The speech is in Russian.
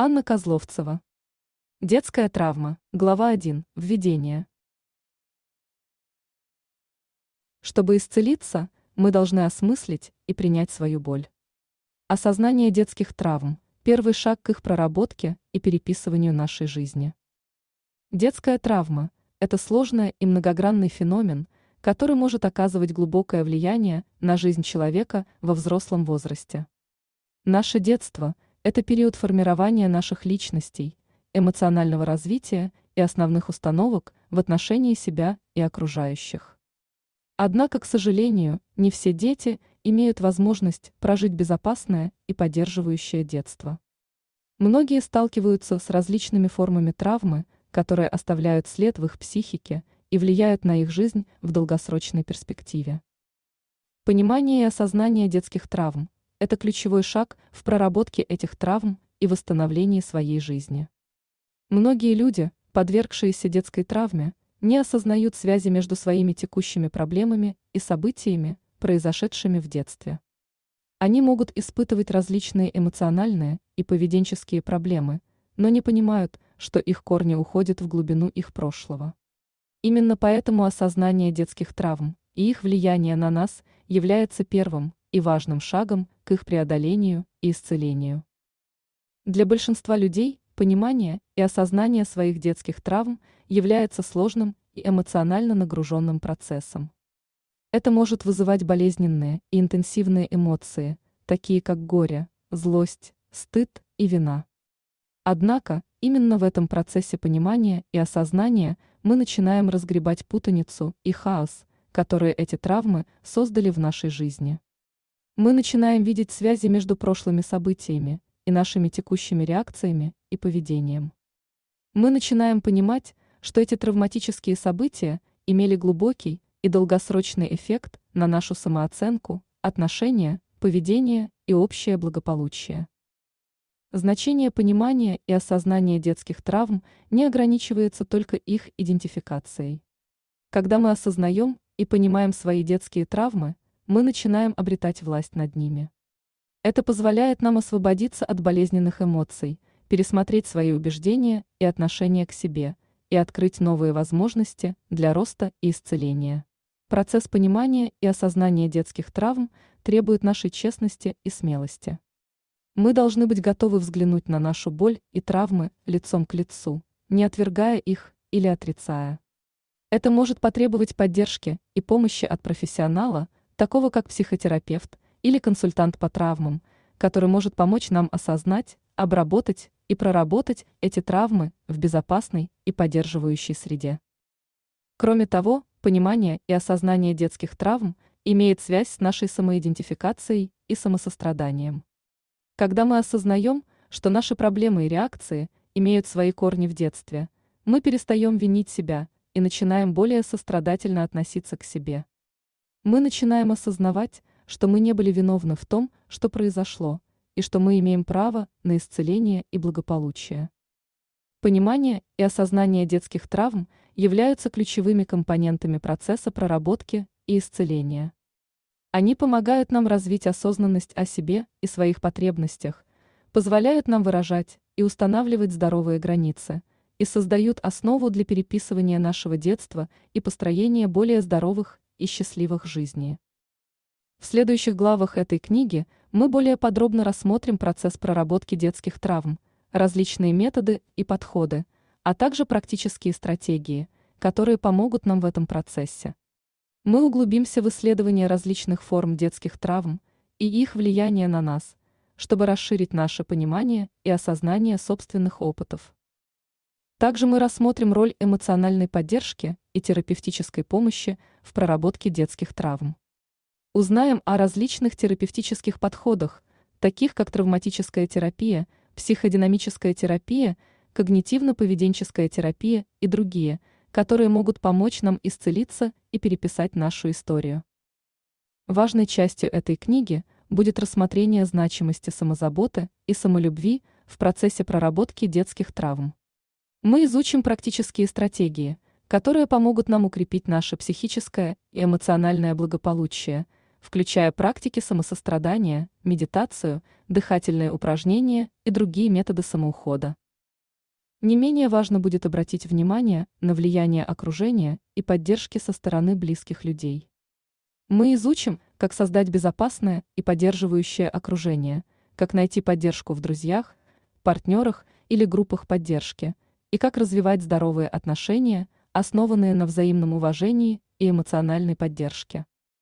Анна Козловцева. Детская травма. Глава 1. Введение. Чтобы исцелиться, мы должны осмыслить и принять свою боль. Осознание детских травм – первый шаг к их проработке и переписыванию нашей жизни. Детская травма – это сложный и многогранный феномен, который может оказывать глубокое влияние на жизнь человека во взрослом возрасте. Наше детство – это период формирования наших личностей, эмоционального развития и основных установок в отношении себя и окружающих. Однако, к сожалению, не все дети имеют возможность прожить безопасное и поддерживающее детство. Многие сталкиваются с различными формами травмы, которые оставляют след в их психике и влияют на их жизнь в долгосрочной перспективе. Понимание и осознание детских травм это ключевой шаг в проработке этих травм и восстановлении своей жизни. Многие люди, подвергшиеся детской травме, не осознают связи между своими текущими проблемами и событиями, произошедшими в детстве. Они могут испытывать различные эмоциональные и поведенческие проблемы, но не понимают, что их корни уходят в глубину их прошлого. Именно поэтому осознание детских травм и их влияние на нас является первым, и важным шагом к их преодолению и исцелению. Для большинства людей понимание и осознание своих детских травм является сложным и эмоционально нагруженным процессом. Это может вызывать болезненные и интенсивные эмоции, такие как горе, злость, стыд и вина. Однако, именно в этом процессе понимания и осознания мы начинаем разгребать путаницу и хаос, которые эти травмы создали в нашей жизни мы начинаем видеть связи между прошлыми событиями и нашими текущими реакциями и поведением. Мы начинаем понимать, что эти травматические события имели глубокий и долгосрочный эффект на нашу самооценку, отношения, поведение и общее благополучие. Значение понимания и осознания детских травм не ограничивается только их идентификацией. Когда мы осознаем и понимаем свои детские травмы – мы начинаем обретать власть над ними. Это позволяет нам освободиться от болезненных эмоций, пересмотреть свои убеждения и отношения к себе и открыть новые возможности для роста и исцеления. Процесс понимания и осознания детских травм требует нашей честности и смелости. Мы должны быть готовы взглянуть на нашу боль и травмы лицом к лицу, не отвергая их или отрицая. Это может потребовать поддержки и помощи от профессионала – такого как психотерапевт или консультант по травмам, который может помочь нам осознать, обработать и проработать эти травмы в безопасной и поддерживающей среде. Кроме того, понимание и осознание детских травм имеет связь с нашей самоидентификацией и самосостраданием. Когда мы осознаем, что наши проблемы и реакции имеют свои корни в детстве, мы перестаем винить себя и начинаем более сострадательно относиться к себе. Мы начинаем осознавать, что мы не были виновны в том, что произошло, и что мы имеем право на исцеление и благополучие. Понимание и осознание детских травм являются ключевыми компонентами процесса проработки и исцеления. Они помогают нам развить осознанность о себе и своих потребностях, позволяют нам выражать и устанавливать здоровые границы и создают основу для переписывания нашего детства и построения более здоровых и счастливых жизней. В следующих главах этой книги мы более подробно рассмотрим процесс проработки детских травм, различные методы и подходы, а также практические стратегии, которые помогут нам в этом процессе. Мы углубимся в исследование различных форм детских травм и их влияние на нас, чтобы расширить наше понимание и осознание собственных опытов. Также мы рассмотрим роль эмоциональной поддержки и терапевтической помощи в проработке детских травм. Узнаем о различных терапевтических подходах, таких как травматическая терапия, психодинамическая терапия, когнитивно-поведенческая терапия и другие, которые могут помочь нам исцелиться и переписать нашу историю. Важной частью этой книги будет рассмотрение значимости самозаботы и самолюбви в процессе проработки детских травм. Мы изучим практические стратегии, которые помогут нам укрепить наше психическое и эмоциональное благополучие, включая практики самосострадания, медитацию, дыхательные упражнения и другие методы самоухода. Не менее важно будет обратить внимание на влияние окружения и поддержки со стороны близких людей. Мы изучим, как создать безопасное и поддерживающее окружение, как найти поддержку в друзьях, партнерах или группах поддержки – и как развивать здоровые отношения, основанные на взаимном уважении и эмоциональной поддержке.